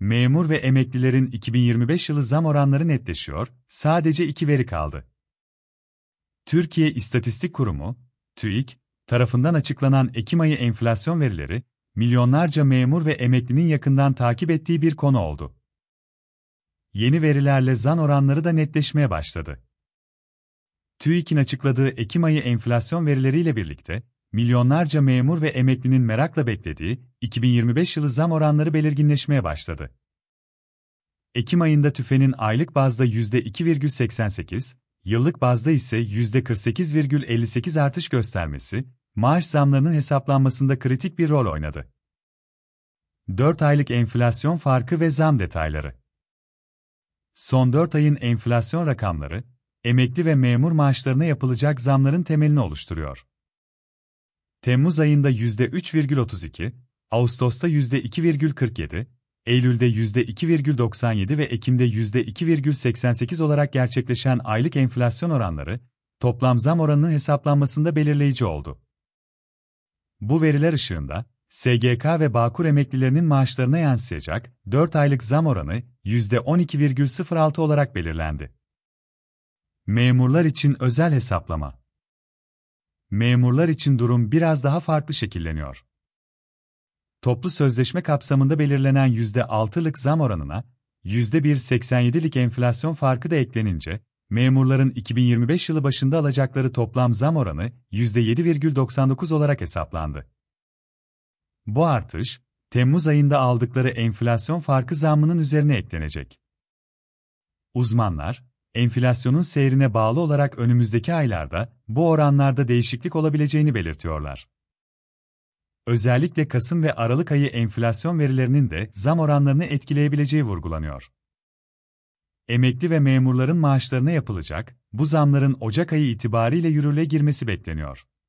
Memur ve emeklilerin 2025 yılı zam oranları netleşiyor, sadece iki veri kaldı. Türkiye İstatistik Kurumu, TÜİK, tarafından açıklanan Ekim ayı enflasyon verileri, milyonlarca memur ve emeklinin yakından takip ettiği bir konu oldu. Yeni verilerle zam oranları da netleşmeye başladı. TÜİK'in açıkladığı Ekim ayı enflasyon verileriyle birlikte, milyonlarca memur ve emeklinin merakla beklediği 2025 yılı zam oranları belirginleşmeye başladı. Ekim ayında tüfenin aylık bazda %2,88, yıllık bazda ise %48,58 artış göstermesi, maaş zamlarının hesaplanmasında kritik bir rol oynadı. 4 aylık enflasyon farkı ve zam detayları. Son 4 ayın enflasyon rakamları, emekli ve memur maaşlarına yapılacak zamların temelini oluşturuyor. Temmuz ayında %3,32, Ağustos'ta %2,47, Eylül'de %2,97 ve Ekim'de %2,88 olarak gerçekleşen aylık enflasyon oranları, toplam zam oranının hesaplanmasında belirleyici oldu. Bu veriler ışığında, SGK ve Bağkur emeklilerinin maaşlarına yansıyacak 4 aylık zam oranı %12,06 olarak belirlendi. Memurlar için özel hesaplama memurlar için durum biraz daha farklı şekilleniyor. Toplu sözleşme kapsamında belirlenen %6'lık zam oranına %1.87'lik enflasyon farkı da eklenince, memurların 2025 yılı başında alacakları toplam zam oranı %7,99 olarak hesaplandı. Bu artış, Temmuz ayında aldıkları enflasyon farkı zammının üzerine eklenecek. Uzmanlar, enflasyonun seyrine bağlı olarak önümüzdeki aylarda bu oranlarda değişiklik olabileceğini belirtiyorlar. Özellikle Kasım ve Aralık ayı enflasyon verilerinin de zam oranlarını etkileyebileceği vurgulanıyor. Emekli ve memurların maaşlarına yapılacak bu zamların Ocak ayı itibariyle yürürlüğe girmesi bekleniyor.